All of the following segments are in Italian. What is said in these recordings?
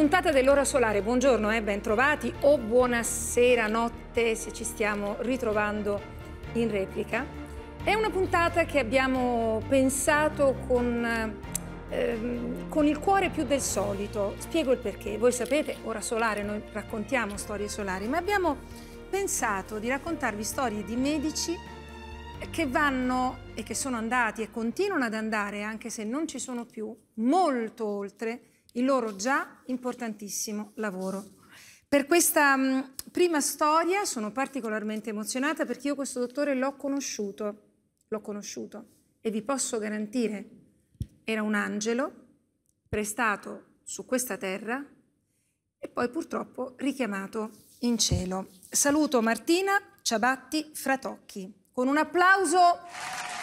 puntata dell'Ora Solare. Buongiorno e eh, bentrovati o buonasera, notte se ci stiamo ritrovando in replica. È una puntata che abbiamo pensato con, ehm, con il cuore più del solito. Spiego il perché. Voi sapete, Ora Solare, noi raccontiamo storie solari, ma abbiamo pensato di raccontarvi storie di medici che vanno e che sono andati e continuano ad andare, anche se non ci sono più, molto oltre il loro già importantissimo lavoro. Per questa mh, mm, prima storia sono particolarmente emozionata perché io questo dottore l'ho conosciuto, l'ho conosciuto e vi posso garantire, era un angelo prestato su questa terra e poi purtroppo richiamato in cielo. Saluto Martina Ciabatti Fratocchi con un applauso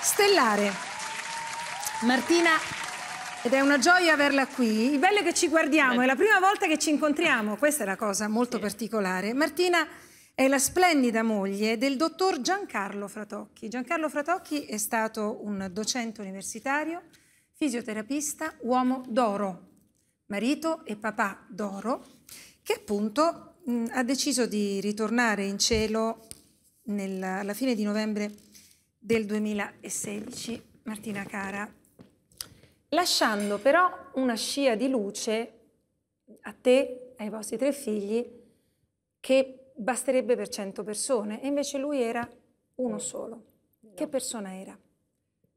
stellare. Martina ed è una gioia averla qui. Il bello è che ci guardiamo, è la prima volta che ci incontriamo, questa è la cosa molto particolare. Martina è la splendida moglie del dottor Giancarlo Fratocchi. Giancarlo Fratocchi è stato un docente universitario, fisioterapista, uomo d'oro, marito e papà d'oro, che appunto mh, ha deciso di ritornare in cielo nella, alla fine di novembre del 2016. Martina cara, lasciando però una scia di luce a te, ai vostri tre figli, che basterebbe per cento persone, e invece lui era uno solo. Che persona era?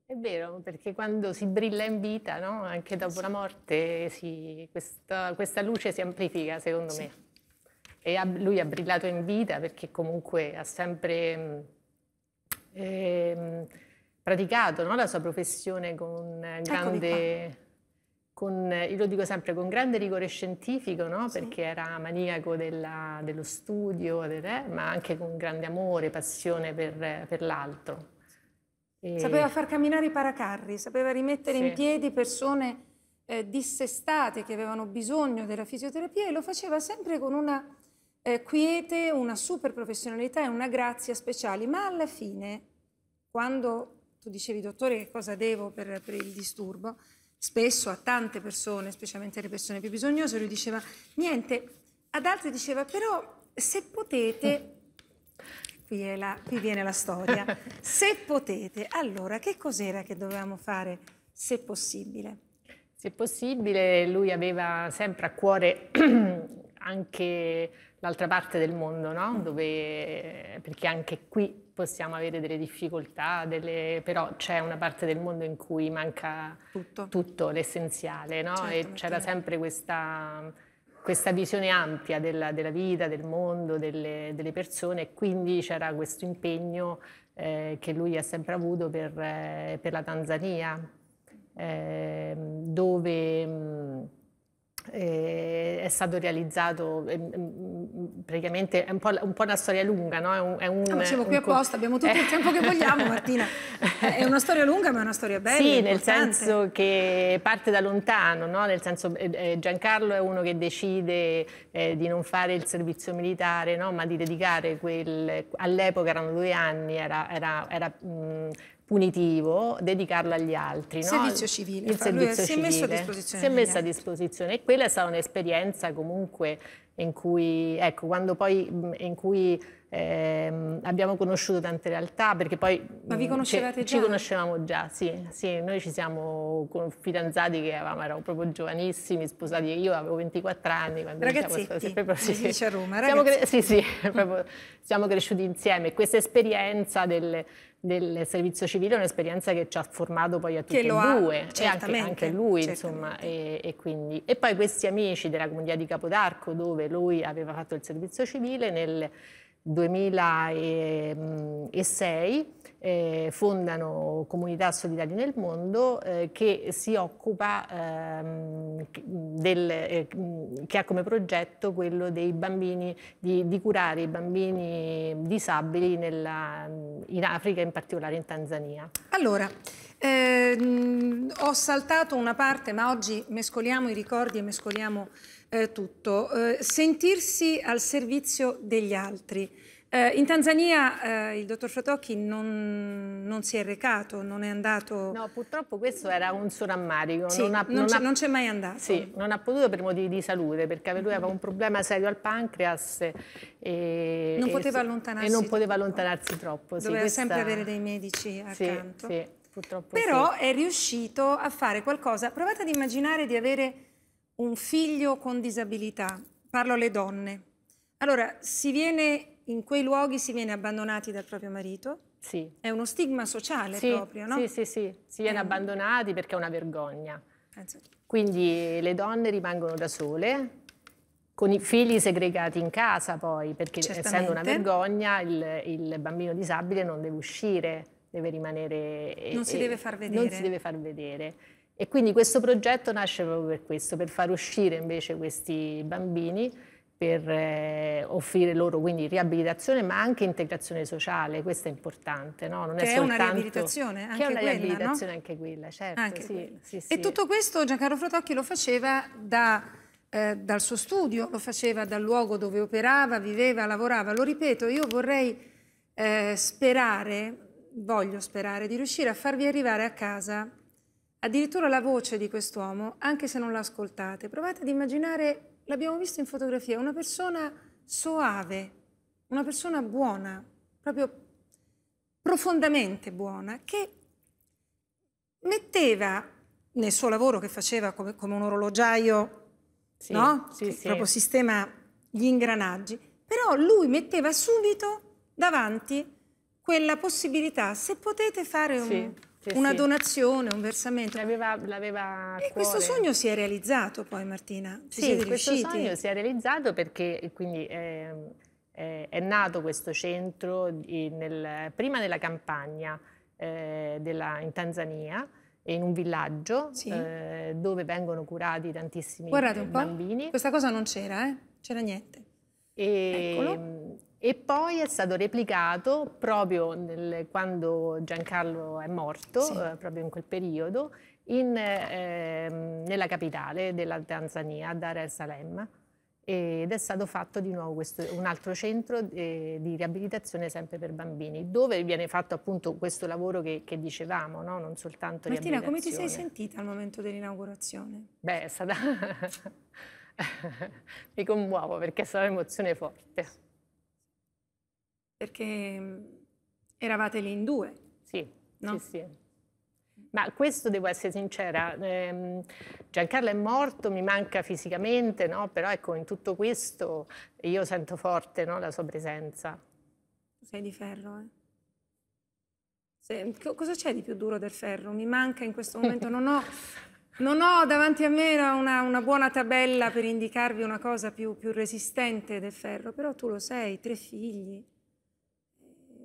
È vero, perché quando si brilla in vita, no? anche dopo sì. la morte, si, questa, questa, luce si amplifica, secondo sì. me. E lui ha brillato in vita perché comunque ha sempre... Eh, praticato no? la sua professione con ecco grande... Con, io lo dico sempre, con grande rigore scientifico, no? sì. perché era maniaco della, dello studio, ma anche con grande amore, passione per, per l'altro. E... Sapeva far camminare i paracarri, sapeva rimettere sì. in piedi persone eh, dissestate che avevano bisogno della fisioterapia e lo faceva sempre con una eh, quiete, una super professionalità e una grazia speciali, ma alla fine, quando tu dicevi dottore che cosa devo per, per il disturbo, spesso a tante persone, specialmente le persone più bisognose, lui diceva niente, ad altre diceva però se potete, mm. qui, la, qui viene la storia, se potete, allora che cos'era che dovevamo fare se possibile? Se possibile lui aveva sempre a cuore anche l'altra parte del mondo, no? Mm. Dove, perché anche qui possiamo avere delle difficoltà, delle... però c'è una parte del mondo in cui manca tutto, tutto l'essenziale, no? certo, e c'era sempre questa, questa visione ampia della, della, vita, del mondo, delle, delle persone e quindi c'era questo impegno eh, che lui ha sempre avuto per, eh, per la Tanzania, eh, dove... Mh, eh, è stato realizzato eh, mm, mm, praticamente è un po', un po una storia lunga no? è un, è un, ah, siamo qui apposta, abbiamo tutto il tempo che vogliamo Martina è una storia lunga ma è una storia bella sì, nel senso che parte da lontano no? nel senso eh, Giancarlo è uno che decide eh, di non fare il servizio militare no? ma di dedicare quel all'epoca erano due anni era, era, era mh, mm, punitivo dedicarla agli altri. Il no? servizio civile. Il servizio si è messo a disposizione. Si è messa a disposizione e quella è stata un'esperienza comunque in cui, ecco, quando poi mm, in cui eh, abbiamo conosciuto tante realtà perché poi... Ma vi mm, conoscevate già? Ci conoscevamo già, sì, sì, noi ci siamo fidanzati che avevamo, eravamo proprio giovanissimi, sposati, io avevo 24 anni quando Ragazzetti, siamo si dice a Roma, siamo, sì, sì, proprio, siamo cresciuti insieme questa esperienza del del servizio civile è un'esperienza che ci ha formato poi a tutti e due, e anche, anche lui insomma, e, e, quindi, e, poi questi amici della comunità di Capodarco dove lui aveva fatto il servizio civile nel 2006 eh, fondano comunità solidali nel mondo eh, che si occupa ehm, del, eh, che ha come progetto quello dei bambini di, di curare i bambini disabili nella, in Africa, in particolare in Tanzania. Allora, ehm, ho saltato una parte, ma oggi mescoliamo i ricordi e mescoliamo eh, tutto. Eh, sentirsi al servizio degli altri. Eh, in Tanzania eh, il dottor Fatocchi non, non, si è recato, non è andato... No, purtroppo questo era un suo rammarico. Sì, non, c'è mai andato. Sì, non ha potuto per motivi di salute, perché lui aveva un problema serio al pancreas e non poteva e, allontanarsi, e non poteva allontanarsi troppo. Sì, Doveva questa... sempre avere dei medici accanto. Sì, purtroppo Però è riuscito a fare qualcosa. Provate ad immaginare di avere un figlio con disabilità. Parlo alle donne. Allora, si viene in quei luoghi si viene abbandonati dal proprio marito. Sì. È uno stigma sociale sì, proprio, no? Sì, sì, sì. Si viene eh. abbandonati perché è una vergogna. Penso. Quindi le donne rimangono da sole, con i figli segregati in casa poi, perché Certamente. essendo una vergogna il, il, bambino disabile non deve uscire, deve rimanere... Eh, non, e, si, eh, deve non si deve far vedere. E quindi questo progetto nasce proprio per questo, per far uscire invece questi bambini per eh, offrire loro quindi riabilitazione ma anche integrazione sociale, questo è importante. No? Non che è, soltanto, una riabilitazione anche che è una quella, riabilitazione no? anche quella, certo. Anche sì, quella. Sì, sì. E tutto questo Giancarlo Fratocchi lo faceva da, eh, dal suo studio, lo faceva dal luogo dove operava, viveva, lavorava. Lo ripeto, io vorrei eh, sperare, voglio sperare, di riuscire a farvi arrivare a casa addirittura la voce di quest'uomo, anche se non l'ascoltate. Provate ad immaginare l'abbiamo visto in fotografia, una persona soave, una persona buona, proprio profondamente buona, che metteva nel suo lavoro che faceva come, come un orologiaio, sì, no? Sì, che sì. proprio sistema gli ingranaggi, però lui metteva subito davanti quella possibilità, se potete fare un sì, una sì. donazione, un versamento. L'aveva, e questo sogno si è realizzato poi Martina? Ci sì, questo sogno si è realizzato perché quindi eh, eh, è nato questo centro nel, prima nella campagna eh, della, in Tanzania in un villaggio sì. eh, dove vengono curati tantissimi Guardate un bambini. Po', questa cosa non c'era, eh? c'era niente. E, Eccolo. Mm, e poi è stato replicato proprio nel, quando Giancarlo è morto, sì. eh, proprio in quel periodo, in, eh, nella capitale della Tanzania, Dar es Salaam, ed è stato fatto di nuovo questo, un altro centro eh, di riabilitazione sempre per bambini, dove viene fatto appunto questo lavoro che, che dicevamo, no? non soltanto Martina, come ti sei sentita al momento dell'inaugurazione? Beh, è stata... mi commuovo perché è stata un'emozione forte perché mm, eravate lì in due. Sì, no? sì, sì. Ma questo devo essere sincera, ehm, Giancarlo è morto, mi manca fisicamente, no? però ecco, in tutto questo io sento forte no? la sua presenza. Sei di ferro, eh? Se, cosa c'è di più duro del ferro? Mi manca in questo momento, non ho, non ho davanti a me una, una, buona tabella per indicarvi una cosa più, più resistente del ferro, però tu lo sei, tre figli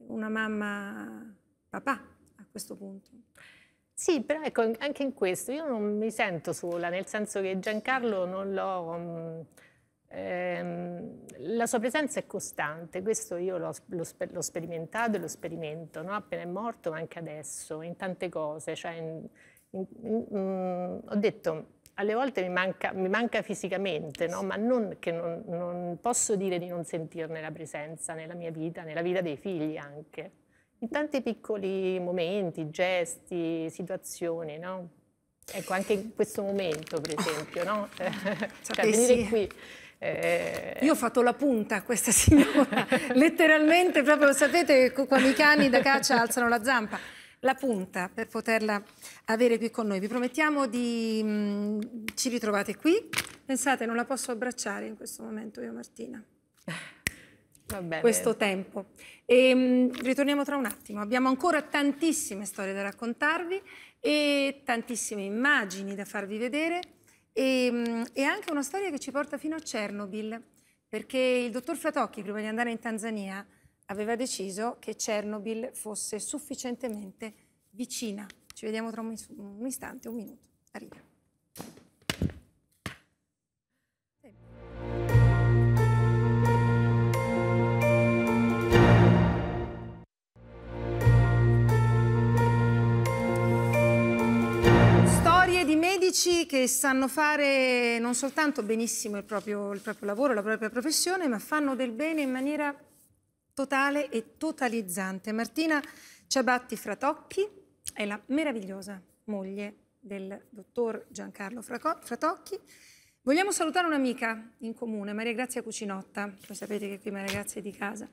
una mamma papà a questo punto. Sì, però ecco, anche in questo io non mi sento sola, nel senso che Giancarlo non l'ho... Mm, ehm, la sua presenza è costante, questo io l'ho, l'ho sperimentato e lo sperimento, no? appena è morto ma anche adesso, in tante cose. Cioè in, in, in, mm, ho detto, alle volte mi manca, mi manca fisicamente, no? ma non che non, non posso dire di non sentirne la presenza nella mia vita, nella vita dei figli anche. In tanti piccoli momenti, gesti, situazioni, no? Ecco, anche in questo momento, per esempio, no? cioè, venire qui. Eh... Io ho fatto la punta a questa signora, letteralmente, proprio sapete, quando i cani da caccia alzano la zampa la punta per poterla avere qui con noi. Vi promettiamo di... Mh, mm, ci ritrovate qui. Pensate, non la posso abbracciare in questo momento io Martina. Questo tempo. E, ehm, mh, ritorniamo tra un attimo. Abbiamo ancora tantissime storie da raccontarvi e tantissime immagini da farvi vedere e, ehm, mh, e anche una storia che ci porta fino a Chernobyl perché il dottor Fratocchi, prima di andare in Tanzania, aveva deciso che Chernobyl fosse sufficientemente vicina. Ci vediamo tra un, istante, un minuto. Arriva. che sanno fare non soltanto benissimo il proprio, il proprio lavoro, la propria professione, ma fanno del bene in maniera totale e totalizzante. Martina Ciabatti Fratocchi è la meravigliosa moglie del dottor Giancarlo Fratocchi. Vogliamo salutare un'amica in comune, Maria Grazia Cucinotta, lo sapete che qui Maria Grazia è di casa.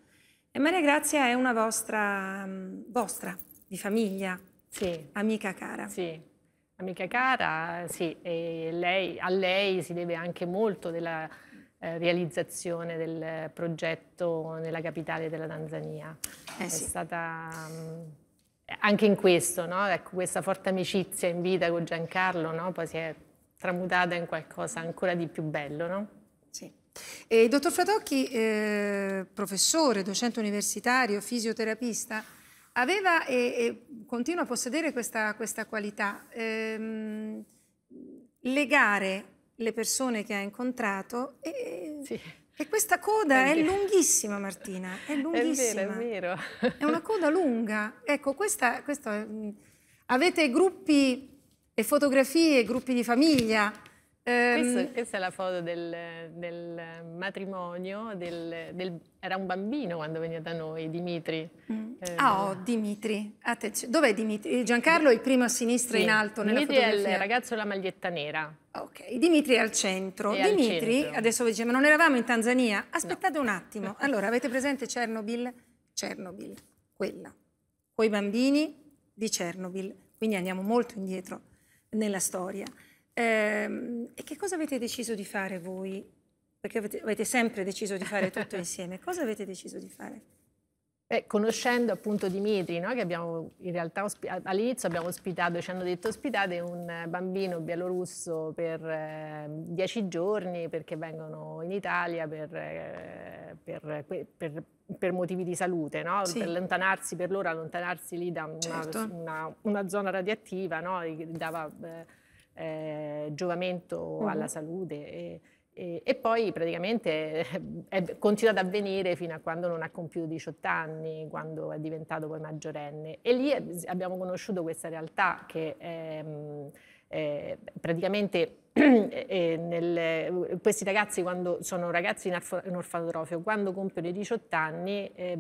E Maria Grazia è una vostra, mm, vostra di famiglia, sì. amica cara. Sì, amica cara, sì, e lei, a lei si deve anche molto della eh, realizzazione del progetto nella capitale della Tanzania. Eh sì. È stata mm, eh, anche in questo, no? ecco, questa forte amicizia in vita con Giancarlo, no? poi si è tramutata in qualcosa ancora di più bello. No? Sì. E, dottor Fratocchi, eh, professore, docente universitario, fisioterapista, aveva e, e continua a possedere questa, questa qualità. Ehm, legare le persone che ha incontrato e, sì. e questa coda è, è lunghissima Martina, è lunghissima. È vero, è vero. È una coda lunga. Ecco, questa, questa, mm, avete gruppi e fotografie, gruppi di famiglia. Ehm, questo, questa è la foto del, del matrimonio, del, del, era un bambino quando veniva da noi, Dimitri. Mm. Eh, ah, oh, Dimitri. Dov'è Dimitri? Eh, Giancarlo è il primo a sinistra sì. in alto Dimitri fotografia. Dimitri è il ragazzo della maglietta nera. Ok, Dimitri è al centro. È Dimitri, al centro. adesso vi dice, ma non eravamo in Tanzania? Aspettate no. un attimo. Allora, avete presente Chernobyl? Chernobyl, quella. Coi bambini di Chernobyl. Quindi andiamo molto indietro nella storia. Ehm, e che cosa avete deciso di fare voi? Perché avete, avete sempre deciso di fare tutto insieme. Cosa avete deciso di fare? Beh, conoscendo appunto Dimitri, no? che abbiamo in realtà all'inizio abbiamo ospitato, ci hanno detto ospitate un eh, bambino bielorusso per eh, dieci giorni perché vengono in Italia per, eh, per, per, per motivi di salute, no? sì. per allontanarsi per loro, allontanarsi lì da una, certo. una, una zona radioattiva, no? dava eh, eh giovamento uh alla salute. E, e, e, poi praticamente eh, è, continua ad avvenire fino a quando non ha compiuto 18 anni, quando è diventato poi maggiorenne. E lì eh, abbiamo conosciuto questa realtà che ehm, eh, praticamente eh, eh, nel, questi ragazzi quando sono ragazzi in, orf- in orfanotrofio, quando compiono i 18 anni eh,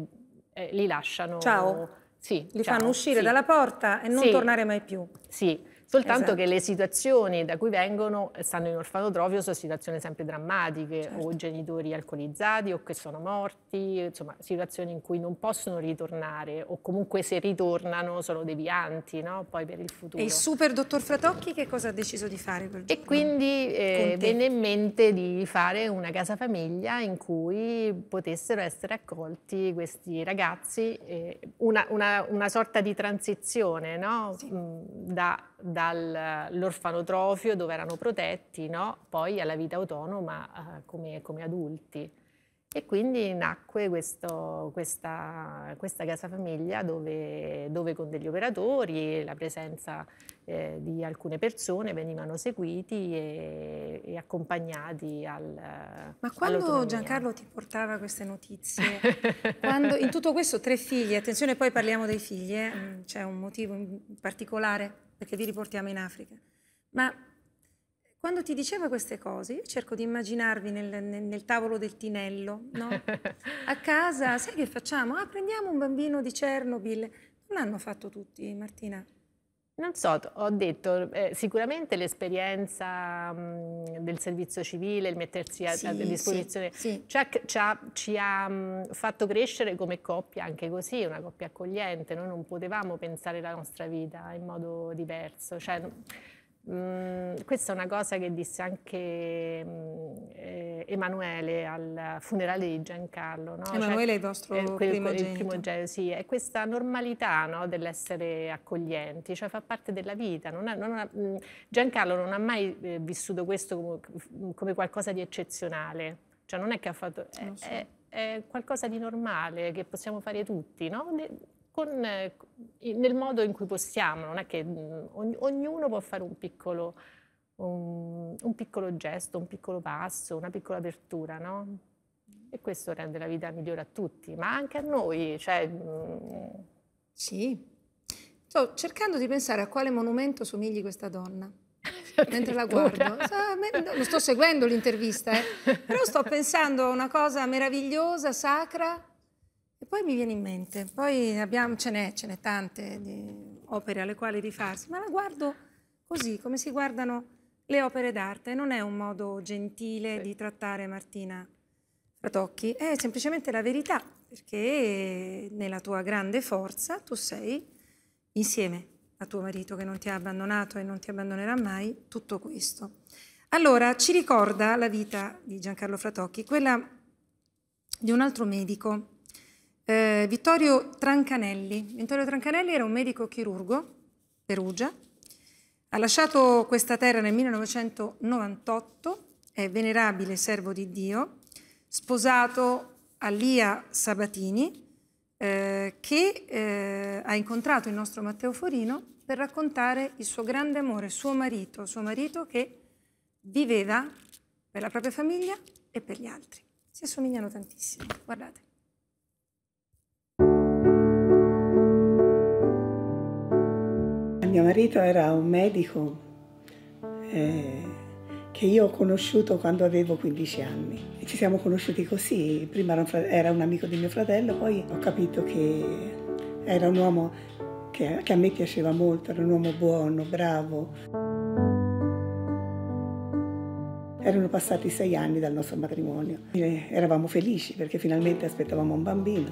li lasciano... Ciao! Sì, li ciao, fanno uscire sì. dalla porta e non sì, tornare mai più. Sì, Soltanto esatto. che le situazioni da cui vengono, eh, stanno in orfanotrofio, sono situazioni sempre drammatiche, certo. o genitori alcolizzati o che sono morti, insomma situazioni in cui non possono ritornare o comunque se ritornano sono devianti no? poi per il futuro. E il super dottor Fratocchi che cosa ha deciso di fare quel giorno? E quindi eh, venne in mente di fare una casa famiglia in cui potessero essere accolti questi ragazzi, eh, una, una, una, sorta di transizione no? sì. da dall'orfanotrofio dove erano protetti, no? poi alla vita autonoma eh, come, come, adulti. E quindi nacque questo, questa, questa, casa famiglia dove, dove, con degli operatori, la presenza eh, di alcune persone venivano seguiti e, e accompagnati al Ma quando Giancarlo ti portava queste notizie, quando, in tutto questo tre figli, attenzione poi parliamo dei figli, eh? c'è un motivo particolare? perché vi riportiamo in Africa. Ma quando ti diceva queste cose, io cerco di immaginarvi nel, nel, nel tavolo del tinello, no? A casa, sai che facciamo? Ah, prendiamo un bambino di Chernobyl. Non l'hanno fatto tutti, Martina. Non so, ho detto eh, sicuramente l'esperienza mh, mhmm, del servizio civile, il mettersi a, sì, a disposizione, sì, sì. Ci, ha, ci, ha, ci mhmm, ha, fatto crescere come coppia anche così, una coppia accogliente, noi non potevamo pensare la nostra vita in modo diverso. Cioè, Mm, questa è una cosa che disse anche mm, eh, Emanuele al funerale di Giancarlo. No? Cioè, Emanuele cioè, è il nostro eh, primo quel, primogenito. Il primogenito sì, è questa normalità no, dell'essere accoglienti, cioè fa parte della vita. Non ha, non ha, mm, Giancarlo non ha mai eh, vissuto questo come, come, qualcosa di eccezionale, cioè non è che ha fatto... È, è, qualcosa di normale che possiamo fare tutti, no? con, eh, nel modo in cui possiamo, non è che mm, ogn ognuno può fare un piccolo, un, un piccolo, gesto, un piccolo passo, una piccola apertura, no? E questo rende la vita migliore a tutti, ma anche a noi. Cioè, mm. sì. Sto cercando di pensare a quale monumento somigli questa donna mentre la guardo. lo sto seguendo l'intervista, eh. però sto pensando a una cosa meravigliosa, sacra, e poi mi viene in mente, poi abbiamo, ce n'è, ce n'è tante di opere alle quali rifarsi, ma la guardo così, come si guardano le opere d'arte. Non è un modo gentile sì. di trattare Martina Fratocchi, è semplicemente la verità, perché nella tua grande forza tu sei insieme a tuo marito che non ti ha abbandonato e non ti abbandonerà mai, tutto questo. Allora, ci ricorda la vita di Giancarlo Fratocchi, quella di un altro medico eh, Vittorio Trancanelli. Vittorio Trancanelli era un medico chirurgo, Perugia, ha lasciato questa terra nel 1998, è venerabile servo di Dio, sposato a Lia Sabatini, eh, che eh, ha incontrato il nostro Matteo Forino per raccontare il suo grande amore, suo marito, suo marito che viveva per la propria famiglia e per gli altri. Si assomigliano tantissimo, guardate. mio marito era un medico eh, che io ho conosciuto quando avevo 15 anni. E ci siamo conosciuti così, prima era un, era un, amico di mio fratello, poi ho capito che era un uomo che, che a me piaceva molto, era un uomo buono, bravo. Erano passati sei anni dal nostro matrimonio. Eravamo felici perché finalmente aspettavamo un bambino.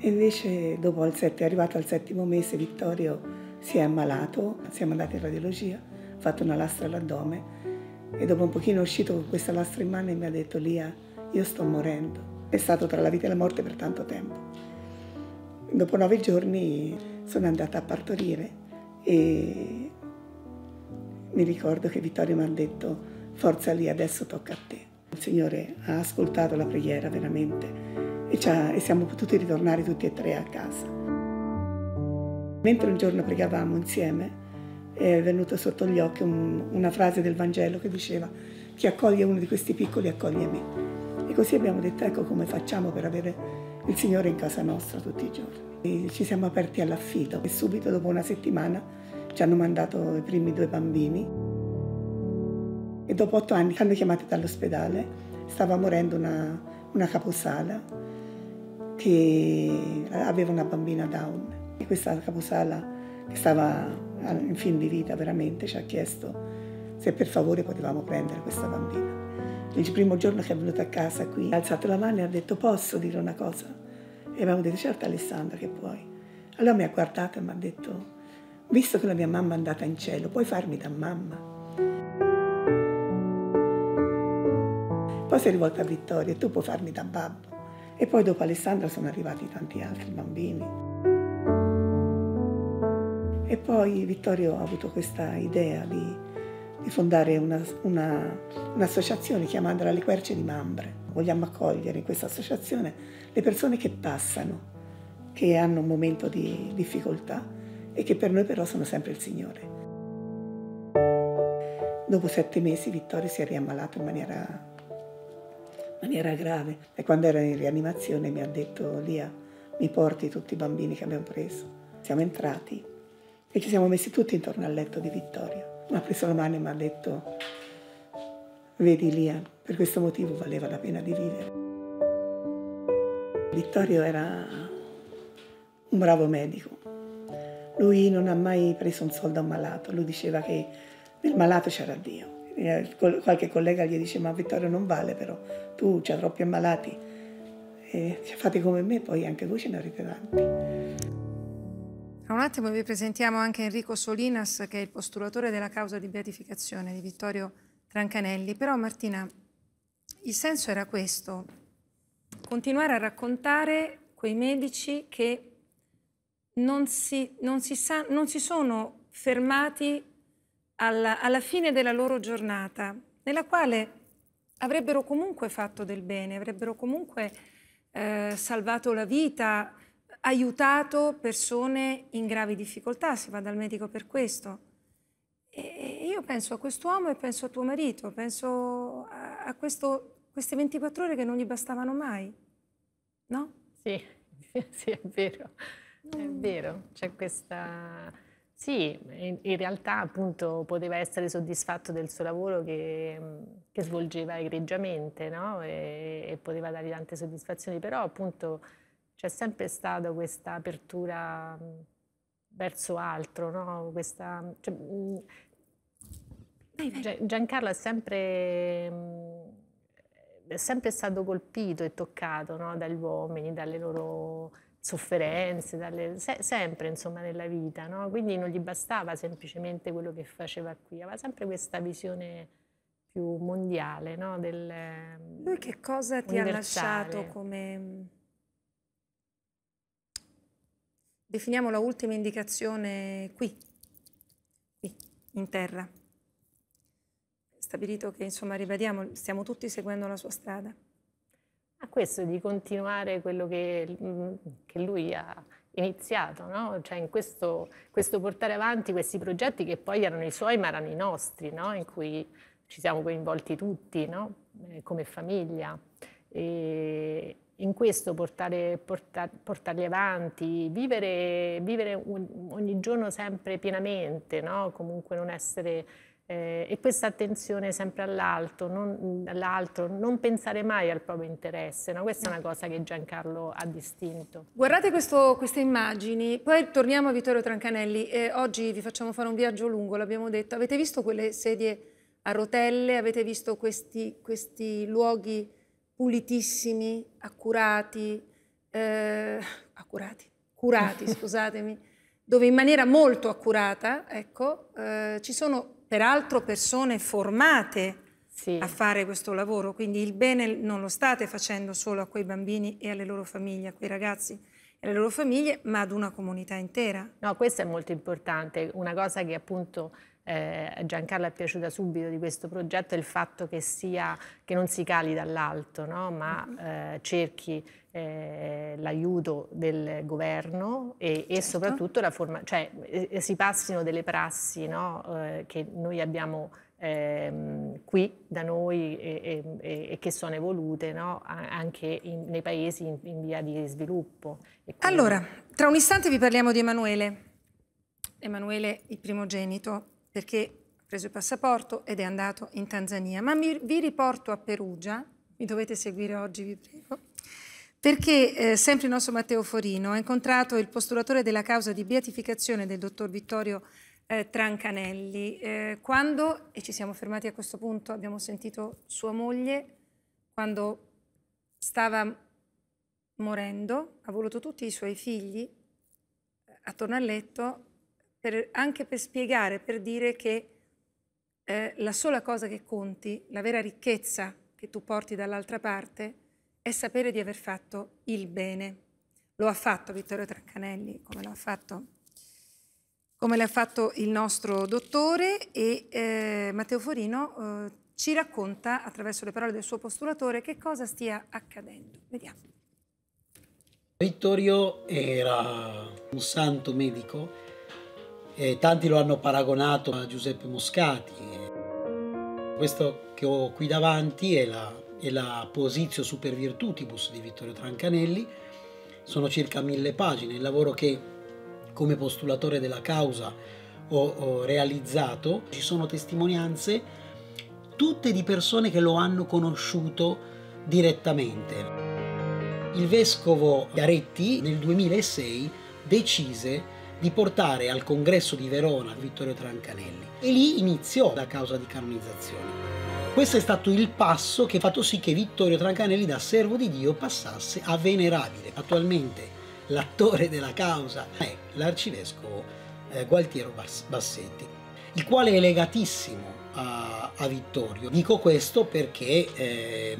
E invece dopo il sette, arrivato al settimo mese Vittorio si è ammalato, siamo andati in radiologia, ha fatto una lastra all'addome e dopo un pochino è uscito con questa lastra in mano e mi ha detto Lia, io sto morendo. È stato tra la vita e la morte per tanto tempo. Dopo nove giorni sono andata a partorire e mi ricordo che Vittorio mi ha detto forza Lia, adesso tocca a te. Il Signore ha ascoltato la preghiera veramente e, e siamo potuti ritornare tutti e tre a casa. Mentre un giorno pregavamo insieme è venuta sotto gli occhi un, una frase del Vangelo che diceva chi accoglie uno di questi piccoli accoglie me. E così abbiamo detto ecco come facciamo per avere il Signore in casa nostra tutti i giorni. E ci siamo aperti all'affido e subito dopo una settimana ci hanno mandato i primi due bambini e dopo otto anni ci hanno chiamati dall'ospedale, stava morendo una, una caposala che aveva una bambina down e questa caposala che stava in fin di vita veramente ci ha chiesto se per favore potevamo prendere questa bambina. Il primo giorno che è venuta a casa qui ha alzato la mano e ha detto posso dire una cosa? E abbiamo detto certo Alessandra che puoi. Allora mi ha guardato e mi ha detto visto che la mia mamma è andata in cielo puoi farmi da mamma? Poi si è rivolta a Vittoria, tu puoi farmi da babbo. E poi dopo Alessandra sono arrivati tanti altri bambini. E poi Vittorio ha avuto questa idea di, di fondare una, una, un'associazione chiamandola Le Querce di Mambre. Vogliamo accogliere in questa associazione le persone che passano, che hanno un momento di difficoltà e che per noi però sono sempre il Signore. Dopo sette mesi Vittorio si è riammalato in maniera, in maniera grave e quando era in rianimazione mi ha detto Lia mi porti tutti i bambini che abbiamo preso. Siamo entrati e ci siamo messi tutti intorno al letto di Vittorio. Mi ha preso la mano e mi ha detto, vedi Lia, per questo motivo valeva la pena di vivere. Vittorio era un bravo medico. Lui non ha mai preso un soldo a un malato, lui diceva che nel malato c'era Dio. Qualche collega gli dice ma Vittorio non vale però, tu c'ha troppi ammalati, e fate come me, poi anche voi ce ne avrete tanti. Tra un attimo vi presentiamo anche Enrico Solinas, che è il postulatore della causa di beatificazione di Vittorio Trancanelli. Però Martina, il senso era questo, continuare a raccontare quei medici che non si, non si, sa, non si sono fermati alla, alla fine della loro giornata, nella quale avrebbero comunque fatto del bene, avrebbero comunque eh, salvato la vita, aiutato persone in gravi difficoltà, si va dal medico per questo. E io penso a quest'uomo e penso a tuo marito, penso a questo, queste 24 ore che non gli bastavano mai, no? Sì, sì è vero, è mm. vero, c'è questa... Sì, in, realtà appunto poteva essere soddisfatto del suo lavoro che, che svolgeva egregiamente no? e, e poteva dargli tante soddisfazioni, però appunto c'è sempre stata questa apertura verso altro, no? questa, cioè, Giancarlo è sempre, è sempre, stato colpito e toccato no? dagli uomini, dalle loro sofferenze, dalle, se, sempre insomma nella vita, no? quindi non gli bastava semplicemente quello che faceva qui, aveva sempre questa visione più mondiale. No? Del, Lui che cosa ti ha lasciato come Definiamo la ultima indicazione qui, qui, in terra. Stabilito che, insomma, ribadiamo, stiamo tutti seguendo la sua strada. A questo di continuare quello che, che lui ha iniziato, no? cioè in questo, questo, portare avanti questi progetti che poi erano i suoi ma erano i nostri, no? in cui ci siamo coinvolti tutti no? Eh, come famiglia. E, in questo portare, portar, portarli avanti, vivere, vivere un, ogni giorno sempre pienamente, no? comunque non essere... Eh, e questa attenzione sempre all'alto, non, all'altro, non pensare mai al proprio interesse, no? questa è una cosa che Giancarlo ha distinto. Guardate questo, queste immagini, poi torniamo a Vittorio Trancanelli, eh, oggi vi facciamo fare un viaggio lungo, l'abbiamo detto, avete visto quelle sedie a rotelle, avete visto questi, questi luoghi pulitissimi, accurati, eh, accurati curati, scusatemi, dove in maniera molto accurata, ecco, eh, ci sono peraltro persone formate sì. a fare questo lavoro, quindi il bene non lo state facendo solo a quei bambini e alle loro famiglie, a quei ragazzi, e alle loro famiglie, ma ad una comunità intera. No, questo è molto importante, una cosa che appunto eh, Giancarlo è piaciuta subito di questo progetto il fatto che, sia, che non si cali dall'alto, no? ma eh, cerchi eh, l'aiuto del governo e, certo. e soprattutto la forma, cioè, eh, eh, si passino delle prassi no? eh, che noi abbiamo ehm, qui da noi e, e, e, che sono evolute no? anche in, nei paesi in, in, via di sviluppo. Quindi... Allora, tra un istante vi parliamo di Emanuele. Emanuele, il primogenito, perché ha preso il passaporto ed è andato in Tanzania. Ma mi, vi riporto a Perugia, mi dovete seguire oggi, vi prego, perché eh, sempre il nostro Matteo Forino ha incontrato il postulatore della causa di beatificazione del dottor Vittorio eh, Trancanelli. Eh, quando, e ci siamo fermati a questo punto, abbiamo sentito sua moglie quando stava morendo, ha voluto tutti i suoi figli eh, attorno al letto per, anche per spiegare, per dire che eh, la sola cosa che conti, la vera ricchezza che tu porti dall'altra parte, è sapere di aver fatto il bene. Lo ha fatto Vittorio Traccanelli, come lo ha fatto, come l'ha fatto il nostro dottore e eh, Matteo Forino eh, ci racconta attraverso le parole del suo postulatore che cosa stia accadendo. Vediamo. Vittorio era un santo medico eh, tanti lo hanno paragonato a Giuseppe Moscati. Questo che ho qui davanti è la, è la Posizio Super Virtutibus di Vittorio Trancanelli, sono circa mille pagine, il lavoro che come postulatore della causa ho, ho realizzato. Ci sono testimonianze tutte di persone che lo hanno conosciuto direttamente. Il vescovo Garetti nel 2006 decise di portare al congresso di Verona Vittorio Trancanelli e lì iniziò la causa di canonizzazione. Questo è stato il passo che ha fatto sì che Vittorio Trancanelli da servo di Dio passasse a venerabile. Attualmente l'attore della causa è l'arcivescovo eh, Gualtiero Bassetti, il quale è legatissimo a, a Vittorio. Dico questo perché eh,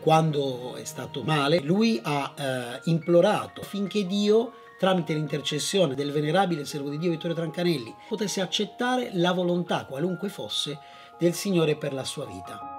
quando è stato male lui ha eh, implorato finché Dio tramite l'intercessione del venerabile servo di Dio Vittorio Trancanelli, potesse accettare la volontà, qualunque fosse, del Signore per la sua vita.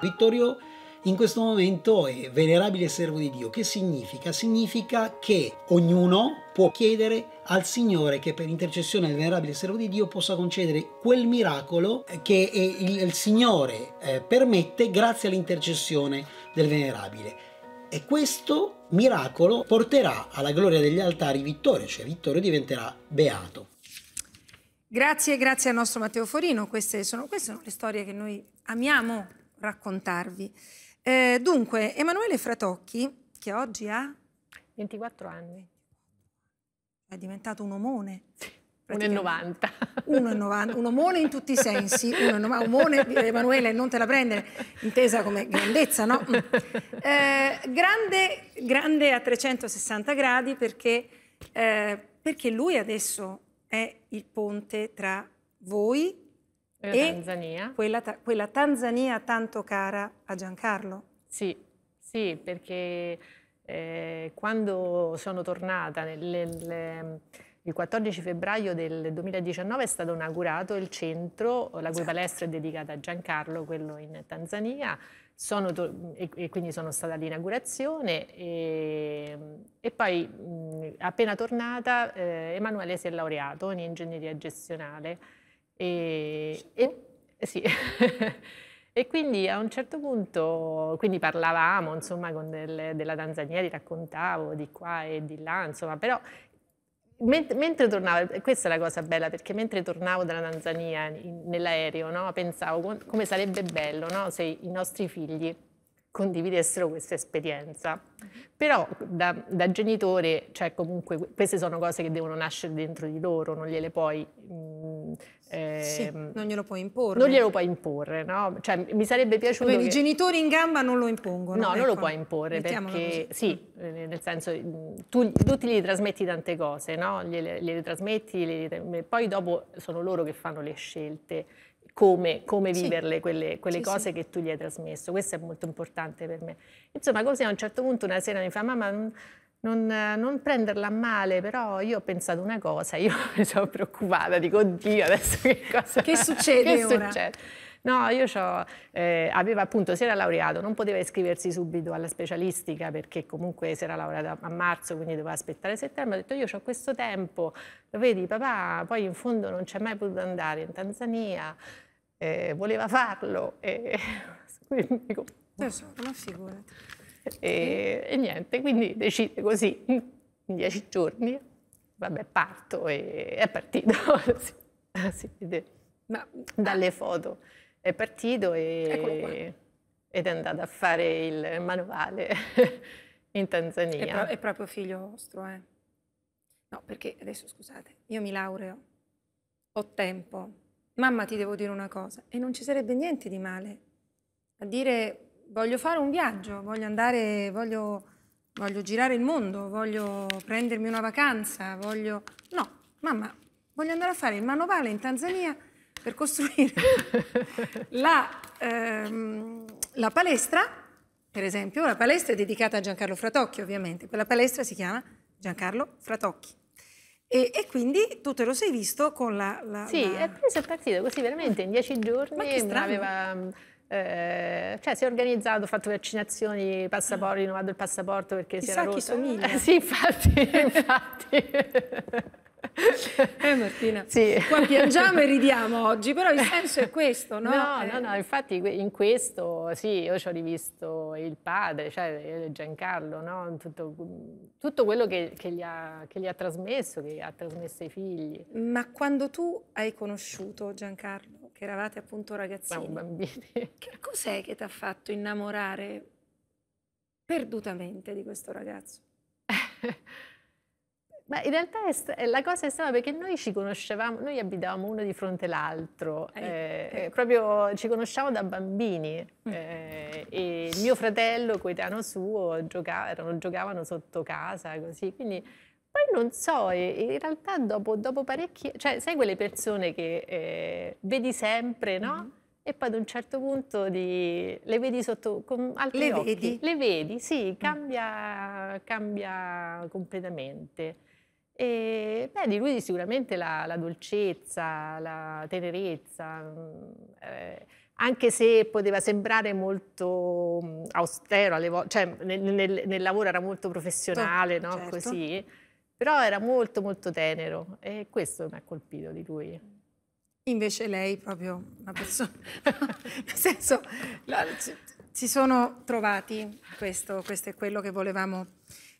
Vittorio in questo momento è venerabile servo di Dio. Che significa? Significa che ognuno può chiedere al Signore che per intercessione del venerabile servo di Dio possa concedere quel miracolo che il Signore eh, permette grazie all'intercessione del venerabile. E questo miracolo porterà alla gloria degli altari Vittorio, cioè Vittorio diventerà beato. Grazie, grazie al nostro Matteo Forino. Queste sono, queste sono le storie che noi amiamo raccontarvi. Eh, dunque, Emanuele Fratocchi, che oggi ha 24 anni. È diventato un omone. Sì. 1,90. 1,90, un omone in tutti i sensi, un omone, Emanuele, non te la prendere, intesa come grandezza, no? Mm. Eh, grande, grande, a 360 gradi perché, eh, perché, lui adesso è il ponte tra voi e, e Tanzania. Quella, quella Tanzania tanto cara a Giancarlo. Sì, sì, perché eh, quando sono tornata nel, nelle il 14 febbraio del 2019 è stato inaugurato il centro, la cui esatto. palestra è dedicata a Giancarlo, quello in Tanzania, sono, e, quindi sono stata all'inaugurazione e, ehm, e, poi mh, appena tornata eh, Emanuele si è laureato in ingegneria gestionale e, e eh, sì. E quindi a un certo punto quindi parlavamo insomma, delle, della Tanzania, ti raccontavo di qua e di là, insomma, però mentre tornavo, questa è la cosa bella, perché mentre tornavo dalla Tanzania nell'aereo, no, pensavo come sarebbe bello no, se i nostri figli condividessero questa esperienza. Però da, da genitore, cioè comunque queste sono cose che devono nascere dentro di loro, non gliele puoi... Mh, mm, eh, sì, ehm, non glielo puoi imporre. Non glielo puoi imporre, no? Cioè, mi sarebbe piaciuto... Vabbè, che... I genitori in gamba non lo impongono. No, ecco. non lo ecco. puoi imporre perché sì, eh, nel senso mm, tu, tu gli trasmetti tante cose, no? Gliele, gliele trasmetti, gliele, poi dopo sono loro che fanno le scelte come, come sì. viverle quelle, quelle sì, cose sì. che tu gli hai trasmesso. Questo è molto importante per me. Insomma, così a un certo punto una sera mi fa, mamma, non, non, non prenderla male, però io ho pensato una cosa, io mi sono preoccupata, dico, oddio, adesso che cosa... Che succede che ora? Succede? No, io eh, aveva appunto, si era laureato, non poteva iscriversi subito alla specialistica perché comunque si era laureata a marzo, quindi doveva aspettare settembre. Ho detto io ho questo tempo, lo vedi papà, poi in fondo non c'è mai potuto andare in Tanzania, eh, voleva farlo. E... quindi, dico, Tesoro, ma figurati. E, e niente, quindi decide così, in dieci giorni, vabbè parto e è partito. si, si ma, dalle ah. foto è partito e, ed è andato a fare il manovale in Tanzania. È, pro è, proprio figlio vostro, eh? No, perché adesso scusate, io mi laureo, ho tempo, mamma ti devo dire una cosa, e non ci sarebbe niente di male a dire voglio fare un viaggio, voglio andare, voglio, voglio girare il mondo, voglio prendermi una vacanza, voglio... No, mamma, voglio andare a fare il manovale in Tanzania per costruire la, ehm, la palestra, per esempio, la palestra è dedicata a Giancarlo Fratocchi ovviamente, quella palestra si chiama Giancarlo Fratocchi. E, e, quindi tu te lo sei visto con la... la sì, la... è preso e partito così veramente in dieci giorni. Ma che strano. Aveva, eh, cioè si è organizzato, ha fatto vaccinazioni, passaporto, rinnovato il passaporto perché Chissà si era rotto. Chissà chi somiglia. sì, infatti, infatti. eh Martina, sì. qua piangiamo e ridiamo oggi, però il senso è questo, no? No, eh. no, no, infatti in questo sì, io ci ho rivisto il padre, cioè eh, Giancarlo, no? tutto, mm, tutto, quello che, che, gli ha, che gli ha trasmesso, che ha trasmesso ai figli. Ma quando tu hai conosciuto Giancarlo, che eravate appunto ragazzini, no, bambini. che cos'è che ti ha fatto innamorare perdutamente di questo ragazzo? Ma in realtà è, la cosa è strana perché noi ci conoscevamo, noi abitavamo uno di fronte all'altro, eh, eh, eh. proprio ci conosciamo da bambini mm. Eh, e mio fratello, coetaneo suo, gioca- giocavano sotto casa così, quindi poi non so, in realtà dopo, dopo parecchi, cioè sai quelle persone che eh, vedi sempre, no? Mm. E poi ad un certo punto di, le vedi sotto con altri le occhi. Vedi? Le vedi, sì, cambia, mm. cambia completamente. E, beh, di lui sicuramente la, la dolcezza, la tenerezza, mm, eh, anche se poteva sembrare molto mm, austero, alle vo- cioè nel, nel, nel, lavoro era molto professionale, certo, no? certo. Così, però era molto molto tenero e questo mi ha colpito di lui. Invece lei proprio una persona, nel senso, ci, si sono trovati, questo, questo è quello che volevamo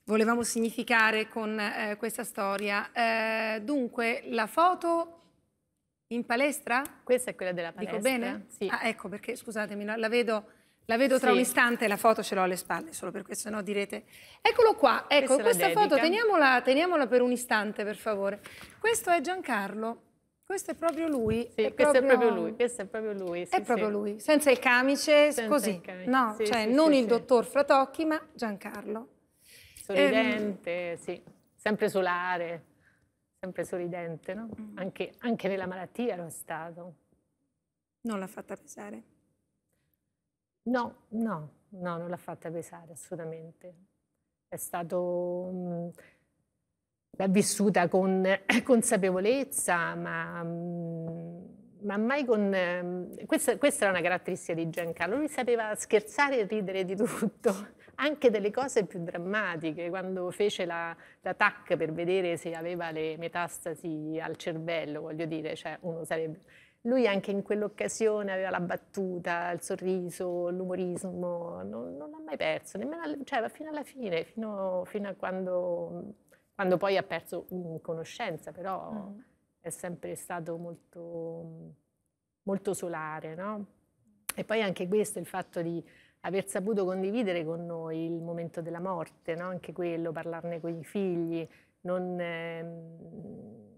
volevamo significare con eh, questa storia. Eh, dunque, la foto in palestra? Questa è quella della palestra. Dico bene? Sì. Ah, ecco, perché scusatemi, la vedo, la vedo sì. tra un istante, la foto ce l'ho alle spalle, solo per questo, no direte... Eccolo qua, ecco, questa, questa foto, teniamola, teniamola, per un istante, per favore. Questo è Giancarlo. Questo è proprio lui. Sì, è questo proprio... è proprio lui, questo è proprio lui. Sì, è proprio lui, senza il camice, senza così. Il camice. No, cioè non il dottor Fratocchi, ma Giancarlo. Ehm, sorridente, ehm... sì, sempre solare, sempre sorridente, no? Mm. Anche, anche nella malattia lo è stato. Non l'ha fatta pesare? No, no, no, non l'ha fatta pesare assolutamente. È stato... l'ha vissuta con consapevolezza, ma, mm, ma mai con... Mm, questa, questa, era una caratteristica di Giancarlo, lui sapeva scherzare e ridere di tutto anche delle cose più drammatiche, quando fece la, la TAC per vedere se aveva le metastasi al cervello, voglio dire, cioè uno sarebbe... Lui anche in quell'occasione aveva la battuta, il sorriso, l'umorismo, non, non l'ha mai perso, nemmeno, cioè, fino alla fine, fino, fino a quando, quando, poi ha perso in conoscenza, però mm. è sempre stato molto, molto solare, no? E poi anche questo, il fatto di aver saputo condividere con noi il momento della morte, no? anche quello, parlarne con i figli, non, ehm,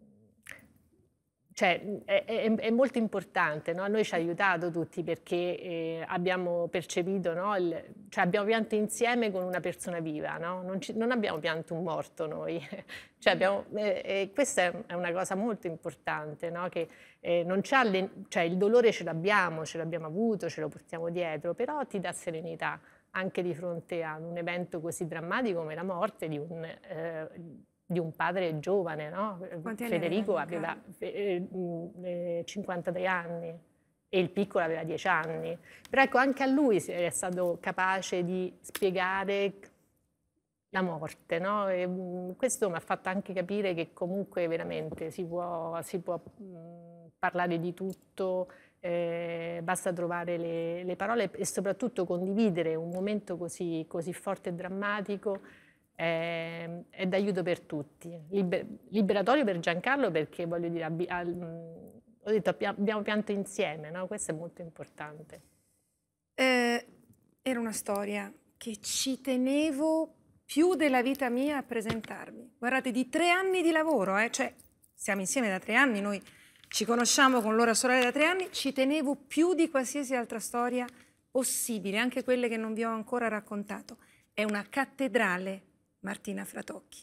cioè, è, è, è, molto importante, no? a noi ci ha aiutato tutti perché eh, abbiamo percepito, no? Il, cioè abbiamo pianto insieme con una persona viva, no? non, ci, non, abbiamo pianto un morto noi, cioè abbiamo, eh, eh questa è una cosa molto importante, che eh, le, cioè il dolore ce l'abbiamo, ce l'abbiamo avuto, ce lo portiamo dietro, però ti dà serenità anche di fronte ad un evento così drammatico come la morte di un eh, di un padre giovane, no? Federico aveva eh, 53 mm, eh, anni e il piccolo aveva 10 anni. Però ecco, anche a lui è stato capace di spiegare la morte, no? E, mm, questo mi ha fatto anche capire che comunque veramente si può, si può mm, parlare di tutto, eh, basta trovare le, le, parole e soprattutto condividere un momento così, così forte e drammatico eh, è d'aiuto per tutti. Liber- liberatorio per Giancarlo perché voglio dire, abbi- al- mm, ho detto abbiamo pianto insieme, no? questo è molto importante. Eh, era una storia che ci tenevo più della vita mia a presentarmi. Guardate, di tre anni di lavoro, eh? cioè siamo insieme da tre anni, noi ci conosciamo con loro sorelle da tre anni, ci tenevo più di qualsiasi altra storia possibile, anche quelle che non vi ho ancora raccontato. È una cattedrale Martina Fratocchi.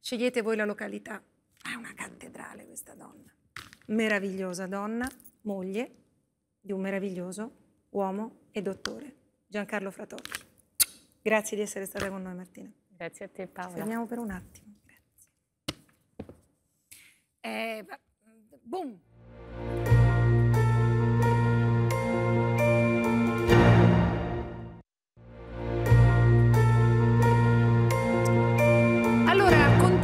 Scegliete voi la località. È una cattedrale questa donna. Meravigliosa donna, moglie di un meraviglioso uomo e dottore, Giancarlo Fratocchi. Grazie di essere stata con noi Martina. Grazie a te Paola. Ci Fermiamo per un attimo. Grazie. Eh, boom!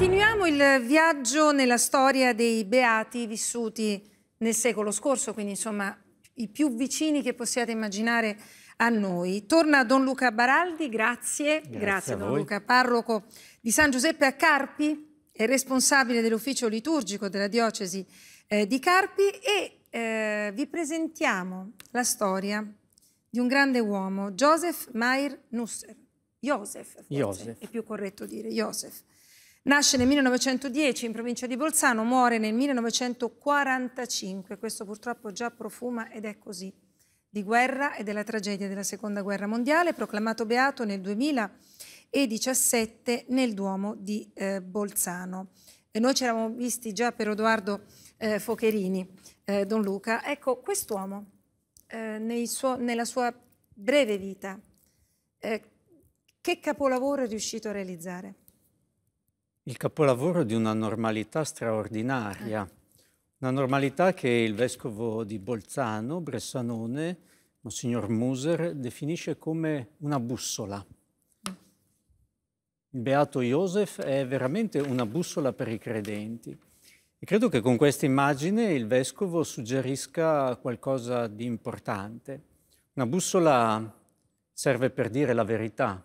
Continuiamo il viaggio nella storia dei beati vissuti nel secolo scorso, quindi insomma i più vicini che possiate immaginare a noi. Torna Don Luca Baraldi, grazie. Grazie, grazie Don voi. Luca, parroco di San Giuseppe a Carpi, è responsabile dell'ufficio liturgico della diocesi eh, di Carpi e eh, vi presentiamo la storia di un grande uomo, Joseph Meir Nusser. Joseph, Joseph. è più corretto dire, Joseph Nasce nel 1910 in provincia di Bolzano, muore nel 1945, questo purtroppo già profuma ed è così, di guerra e della tragedia della Seconda Guerra Mondiale, proclamato beato nel 2017 nel Duomo di eh, Bolzano. E noi ci eravamo visti già per Edoardo eh, Focherini, eh, Don Luca. Ecco, quest'uomo, eh, suo, nella sua breve vita, eh, che capolavoro è riuscito a realizzare? il capolavoro di una normalità straordinaria, eh. una normalità che il vescovo di Bolzano, Bressanone, Monsignor Muser, definisce come una bussola. Mm. Il beato Joseph è veramente una bussola per i credenti. E credo che con questa immagine il vescovo suggerisca qualcosa di importante. Una bussola serve per dire la verità,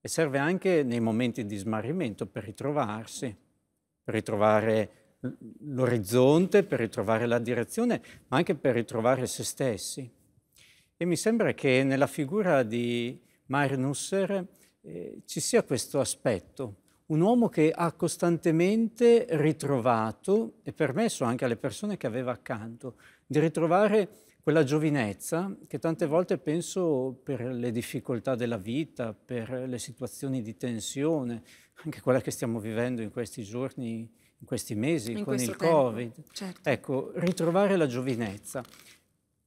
e serve anche nei momenti di smarrimento per ritrovarsi, per ritrovare l'orizzonte, per ritrovare la direzione, ma anche per ritrovare se stessi. E mi sembra che nella figura di Maynusser eh, ci sia questo aspetto, un uomo che ha costantemente ritrovato, e permesso anche alle persone che aveva accanto, di ritrovare quella giovinezza che tante volte penso per le difficoltà della vita, per le situazioni di tensione, anche quella che stiamo vivendo in questi giorni, in questi mesi in con il tempo. Covid. Certo. Ecco, ritrovare la giovinezza,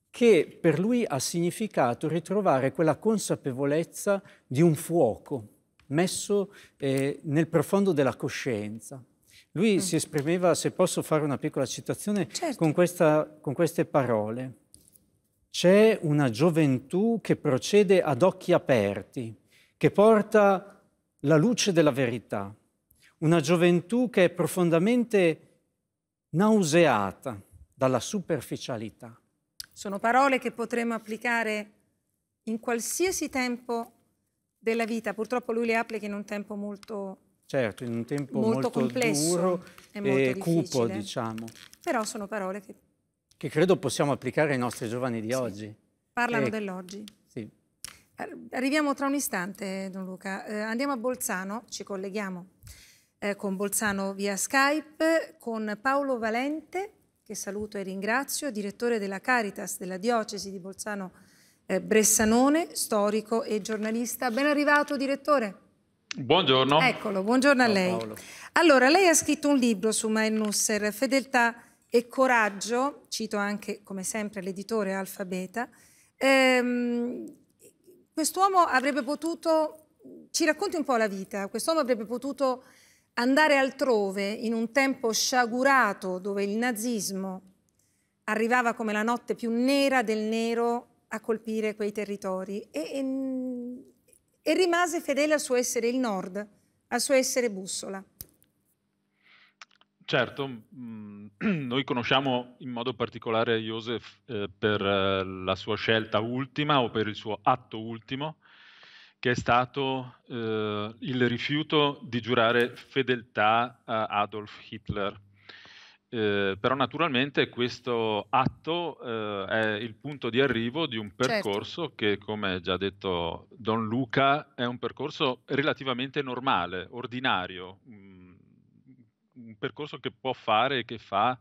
che per lui ha significato ritrovare quella consapevolezza di un fuoco messo eh, nel profondo della coscienza. Lui mm. si esprimeva, se posso fare una piccola citazione, certo. con, questa, con queste parole c'è una gioventù che procede ad occhi aperti, che porta la luce della verità, una gioventù che è profondamente nauseata dalla superficialità. Sono parole che potremmo applicare in qualsiasi tempo della vita, purtroppo lui le applica in un tempo molto... Certo, in un tempo molto, molto complesso duro e, molto e cupo, diciamo. Però sono parole che che credo possiamo applicare ai nostri giovani di sì. oggi. Parlano e... dell'oggi. Sì. Arriviamo tra un istante, Don Luca. Eh, andiamo a Bolzano, ci colleghiamo eh, con Bolzano via Skype, con Paolo Valente, che saluto e ringrazio, direttore della Caritas della diocesi di Bolzano eh, Bressanone, storico e giornalista. Ben arrivato, direttore. Buongiorno. Eccolo, buongiorno Ciao, a lei. Paolo. Allora, lei ha scritto un libro su Mael Nusser, Fedeltà e coraggio, cito anche come sempre l'editore Alfabeta, ehm, quest'uomo avrebbe potuto, ci racconti un po' la vita, quest'uomo avrebbe potuto andare altrove in un tempo sciagurato dove il nazismo arrivava come la notte più nera del nero a colpire quei territori e, e, e rimase fedele al suo essere il nord, al suo essere bussola. Certo, mm, noi conosciamo in modo particolare Joseph eh, per eh, la sua scelta ultima o per il suo atto ultimo, che è stato eh, il rifiuto di giurare fedeltà a Adolf Hitler. Eh, però naturalmente questo atto eh, è il punto di arrivo di un certo. percorso certo. che, come già detto Don Luca, è un percorso relativamente normale, ordinario, mh, mm, un percorso che può fare e che fa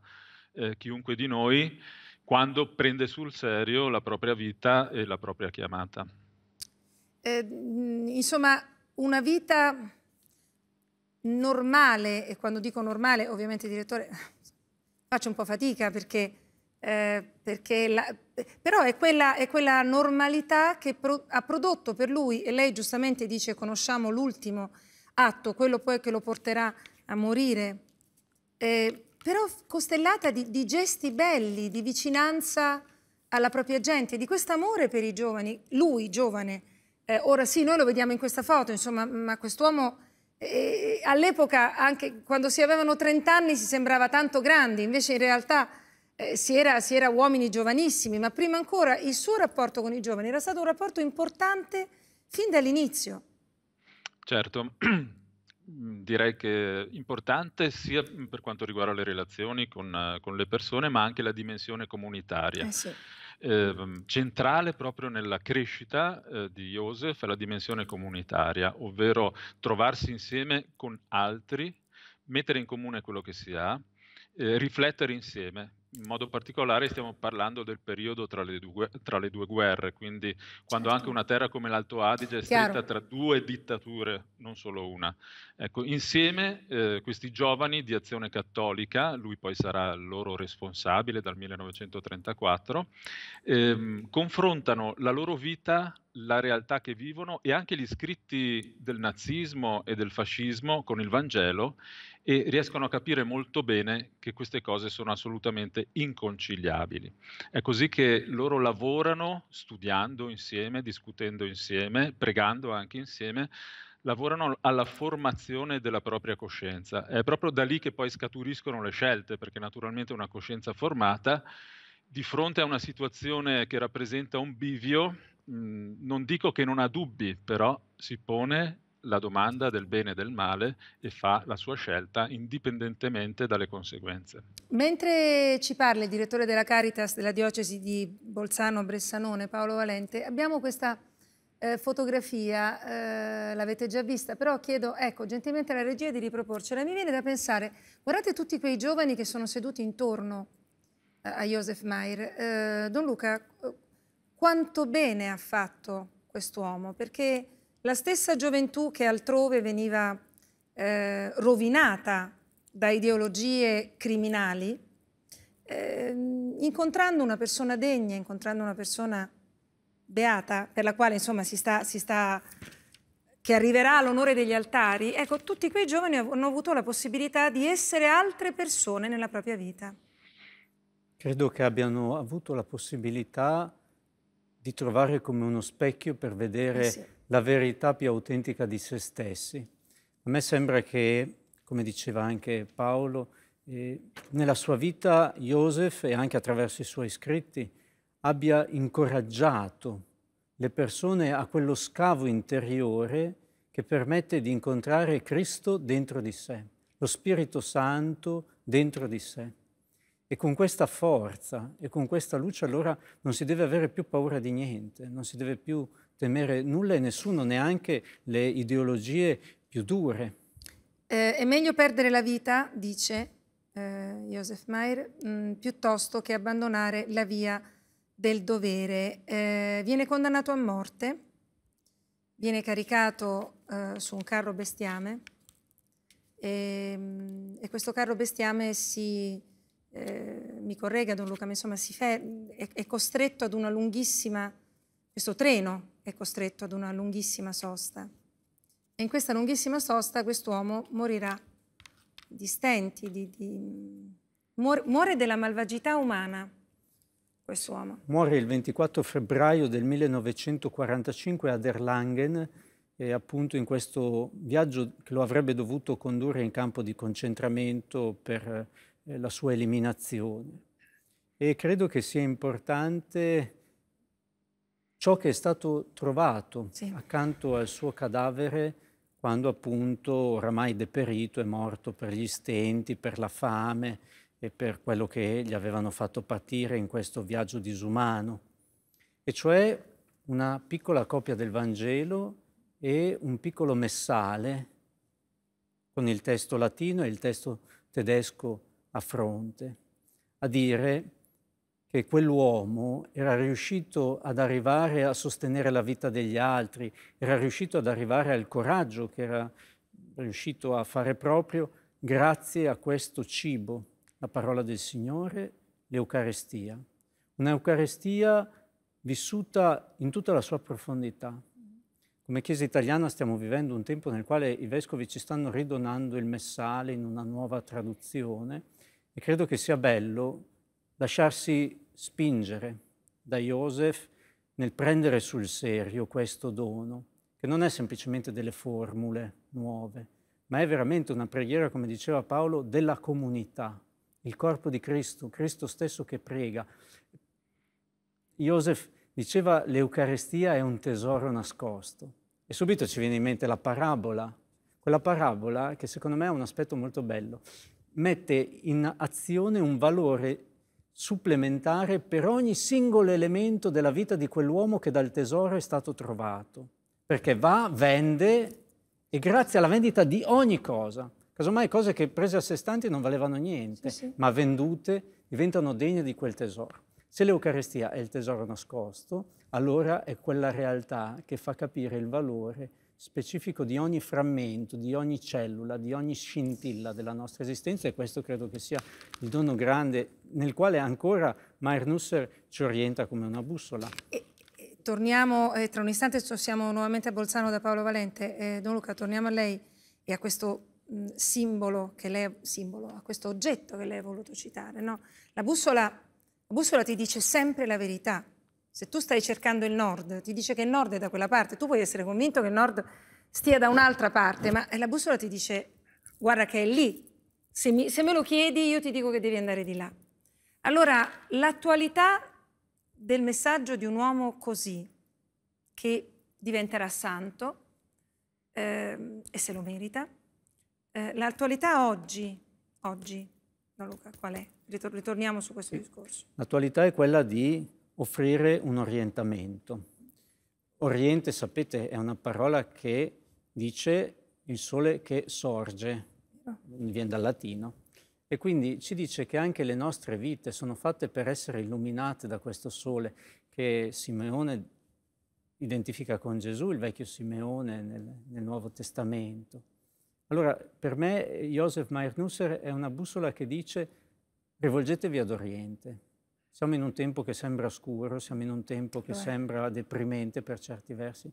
eh, chiunque di noi quando prende sul serio la propria vita e la propria chiamata. Eh, insomma, una vita normale, e quando dico normale ovviamente direttore faccio un po' fatica perché, eh, perché la, però è quella, è quella normalità che pro, ha prodotto per lui, e lei giustamente dice conosciamo l'ultimo atto, quello poi che lo porterà a morire eh, però costellata di, di, gesti belli, di vicinanza alla propria gente, di questo amore per i giovani, lui giovane. Eh, ora sì, noi lo vediamo in questa foto, insomma, ma quest'uomo eh, eh, all'epoca, anche quando si avevano 30 anni, si sembrava tanto grande, invece in realtà eh, si, era, si era uomini giovanissimi, ma prima ancora il suo rapporto con i giovani era stato un rapporto importante fin dall'inizio. Certo, Mhmm, direi che importante sia mhmm, per quanto riguarda le relazioni con, con le persone, ma anche la dimensione comunitaria. Eh sì. eh, centrale proprio nella crescita eh, di Joseph è la dimensione comunitaria, ovvero trovarsi insieme con altri, mettere in comune quello che si ha, eh, riflettere insieme, in modo particolare stiamo parlando del periodo tra le due, tra le due guerre, quindi quando certo. anche una terra come l'Alto Adige è Chiaro. tra due dittature, non solo una. Ecco, insieme eh, questi giovani di Azione Cattolica, lui poi sarà il loro responsabile dal 1934, ehm, confrontano la loro vita la realtà che vivono e anche gli scritti del nazismo e del fascismo con il Vangelo e riescono a capire molto bene che queste cose sono assolutamente inconciliabili. È così che loro lavorano studiando insieme, discutendo insieme, pregando anche insieme, lavorano alla formazione della propria coscienza. È proprio da lì che poi scaturiscono le scelte, perché naturalmente una coscienza formata di fronte a una situazione che rappresenta un bivio Mhmm, non dico che non ha dubbi, però si pone la domanda del bene e del male e fa la sua scelta indipendentemente dalle conseguenze. Mentre ci parla il direttore della Caritas della diocesi di Bolzano-Bressanone, Paolo Valente, abbiamo questa eh, fotografia, eh, l'avete già vista, però chiedo ecco, gentilmente alla regia di riproporcela. Mi viene da pensare, guardate tutti quei giovani che sono seduti intorno eh, a Josef Mayer. Eh, Don Luca, quanto bene ha fatto quest'uomo, perché la stessa gioventù che altrove veniva eh, rovinata da ideologie criminali, eh, incontrando una persona degna, incontrando una persona beata, per la quale insomma si sta, si sta che arriverà all'onore degli altari, ecco, tutti quei giovani hanno avuto la possibilità di essere altre persone nella propria vita. Credo che abbiano avuto la possibilità di trovare come uno specchio per vedere eh sì. la verità più autentica di se stessi. A me sembra che, come diceva anche Paolo, eh, nella sua vita Joseph e anche attraverso i suoi scritti abbia incoraggiato le persone a quello scavo interiore che permette di incontrare Cristo dentro di sé, lo Spirito Santo dentro di sé. E con questa forza e con questa luce allora non si deve avere più paura di niente, non si deve più temere nulla e nessuno, neanche le ideologie più dure. Eh, è meglio perdere la vita, dice eh, Joseph Mayr, mh, mm, piuttosto che abbandonare la via del dovere. Eh, viene condannato a morte, viene caricato eh, su un carro bestiame e, ehm, e questo carro bestiame si eh, mi corregga Don Luca, ma insomma fe- è, è, costretto ad una lunghissima, questo treno è costretto ad una lunghissima sosta. E in questa lunghissima sosta quest'uomo morirà di stenti, di, di... Muore, della malvagità umana. Quest'uomo. Muore il 24 febbraio del 1945 ad Erlangen, appunto in questo viaggio che lo avrebbe dovuto condurre in campo di concentramento per eh, la sua eliminazione. E credo che sia importante ciò che è stato trovato sì. accanto al suo cadavere quando appunto oramai deperito è morto per gli stenti, per la fame e per quello che gli avevano fatto patire in questo viaggio disumano. E cioè una piccola copia del Vangelo e un piccolo messale con il testo latino e il testo tedesco a fronte, a dire che quell'uomo era riuscito ad arrivare a sostenere la vita degli altri, era riuscito ad arrivare al coraggio che era riuscito a fare proprio grazie a questo cibo, la parola del Signore, l'Eucarestia. Un'Eucarestia vissuta in tutta la sua profondità. Come Chiesa italiana stiamo vivendo un tempo nel quale i vescovi ci stanno ridonando il messale in una nuova traduzione, e credo che sia bello lasciarsi spingere da Joseph nel prendere sul serio questo dono, che non è semplicemente delle formule nuove, ma è veramente una preghiera, come diceva Paolo, della comunità, il corpo di Cristo, Cristo stesso che prega. Joseph diceva l'Eucarestia è un tesoro nascosto e subito ci viene in mente la parabola, quella parabola che secondo me ha un aspetto molto bello mette in azione un valore supplementare per ogni singolo elemento della vita di quell'uomo che dal tesoro è stato trovato, perché va, vende e grazie alla vendita di ogni cosa, casomai cose che prese a sé stanti non valevano niente, sì, sì. ma vendute diventano degne di quel tesoro. Se l'Eucaristia è il tesoro nascosto, allora è quella realtà che fa capire il valore specifico di ogni frammento, di ogni cellula, di ogni scintilla della nostra esistenza e questo credo che sia il dono grande nel quale ancora Meyer Nusser ci orienta come una bussola. E, e, torniamo, eh, tra un istante siamo nuovamente a Bolzano da Paolo Valente. Eh, Don Luca, torniamo a lei e a questo mh, mm, simbolo, che lei, simbolo, a questo oggetto che lei ha voluto citare. No? La, bussola, la bussola ti dice sempre la verità, se tu stai cercando il nord, ti dice che il nord è da quella parte, tu puoi essere convinto che il nord stia da un'altra parte, ma eh, la bussola ti dice guarda che è lì, se, mi, se me lo chiedi io ti dico che devi andare di là. Allora, l'attualità del messaggio di un uomo così, che diventerà santo eh, e se lo merita, eh, l'attualità oggi, oggi, no Luca, qual è? Ritorniamo su questo sì. discorso. L'attualità è quella di offrire un orientamento. Oriente, sapete, è una parola che dice il sole che sorge, ah. viene dal latino, e quindi ci dice che anche le nostre vite sono fatte per essere illuminate da questo sole che Simeone identifica con Gesù, il vecchio Simeone nel, nel Nuovo Testamento. Allora, per me, Joseph Meyer-Nusser è una bussola che dice rivolgetevi ad Oriente, siamo in un tempo che sembra scuro, siamo in un tempo che cioè? sembra deprimente per certi versi.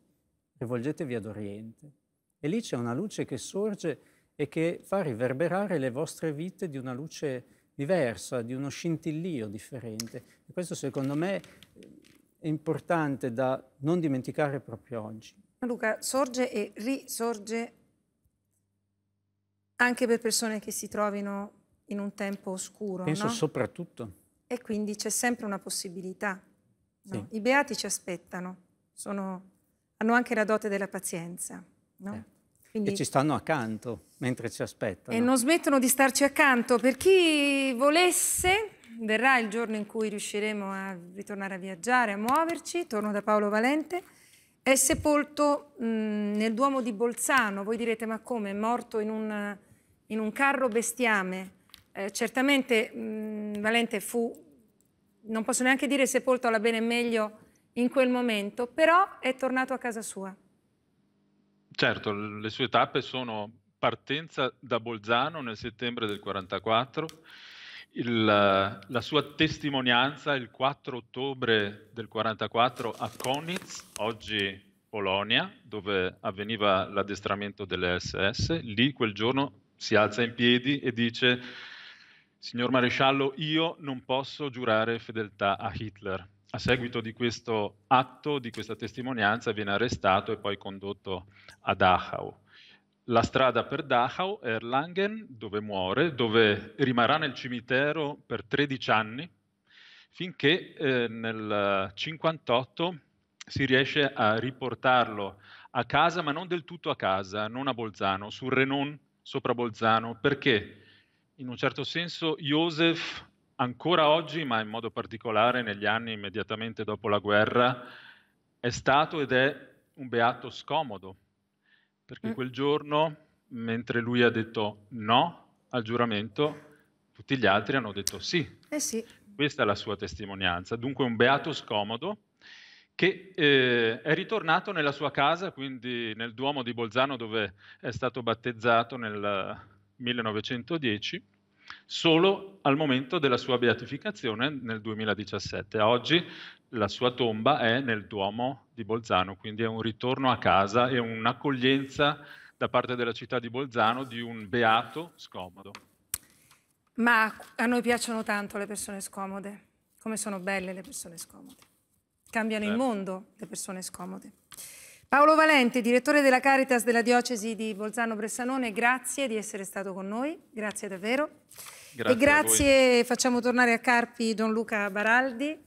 Rivolgetevi ad Oriente. E lì c'è una luce che sorge e che fa riverberare le vostre vite di una luce diversa, di uno scintillio differente. E questo secondo me è importante da non dimenticare proprio oggi. Luca, sorge e risorge anche per persone che si trovino in un tempo oscuro. Penso no? soprattutto e quindi c'è sempre una possibilità. No? Sì. I beati ci aspettano, sono, hanno anche la dote della pazienza. No? Eh. Quindi, e ci stanno accanto mentre ci aspettano. E non smettono di starci accanto. Per chi volesse, verrà il giorno in cui riusciremo a ritornare a viaggiare, a muoverci. Torno da Paolo Valente. È sepolto mh, mm, nel Duomo di Bolzano. Voi direte, ma come? È morto in un, in un carro bestiame. Eh, certamente mh, mm, Valente fu, non posso neanche dire sepolto alla bene meglio in quel momento, però è tornato a casa sua. Certo, le sue tappe sono partenza da Bolzano nel settembre del 1944, la sua testimonianza il 4 ottobre del 1944 a Konitz, oggi Polonia, dove avveniva l'addestramento delle SS. Lì quel giorno si alza in piedi e dice Signor maresciallo, io non posso giurare fedeltà a Hitler. A seguito di questo atto, di questa testimonianza, viene arrestato e poi condotto a Dachau. La strada per Dachau è Erlangen, dove muore, dove rimarrà nel cimitero per 13 anni, finché eh, nel 1958 si riesce a riportarlo a casa, ma non del tutto a casa, non a Bolzano, sul Renon sopra Bolzano, perché in un certo senso Joseph ancora oggi, ma in modo particolare negli anni immediatamente dopo la guerra, è stato ed è un beato scomodo, perché mm. quel giorno, mentre lui ha detto no al giuramento, tutti gli altri hanno detto sì. Eh sì. Questa è la sua testimonianza. Dunque un beato scomodo che eh, è ritornato nella sua casa, quindi nel Duomo di Bolzano dove è stato battezzato nel 1910, solo al momento della sua beatificazione nel 2017. Oggi la sua tomba è nel Duomo di Bolzano, quindi è un ritorno a casa e un'accoglienza da parte della città di Bolzano di un beato scomodo. Ma a noi piacciono tanto le persone scomode, come sono belle le persone scomode. Cambiano certo. il mondo le persone scomode. Paolo Valente, direttore della Caritas della Diocesi di Bolzano Bressanone, grazie di essere stato con noi, grazie davvero. Grazie e grazie, facciamo tornare a Carpi Don Luca Baraldi,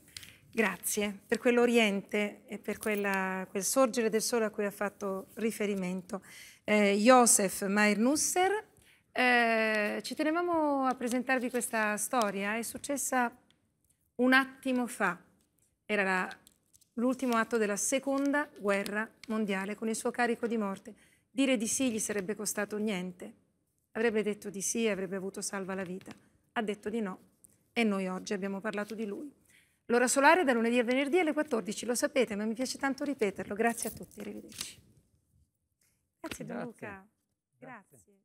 grazie per quell'Oriente e per quella, quel sorgere del sole a cui ha fatto riferimento. Eh, Josef Mairnusser, eh, ci tenevamo a presentarvi questa storia, è successa un attimo fa, era la l'ultimo atto della seconda guerra mondiale con il suo carico di morte. Dire di sì gli sarebbe costato niente. Avrebbe detto di sì e avrebbe avuto salva la vita. Ha detto di no e noi oggi abbiamo parlato di lui. L'ora solare è da lunedì a venerdì alle 14, lo sapete, ma mi piace tanto ripeterlo. Grazie a tutti, arrivederci. Grazie, Grazie. Luca. Grazie. Grazie.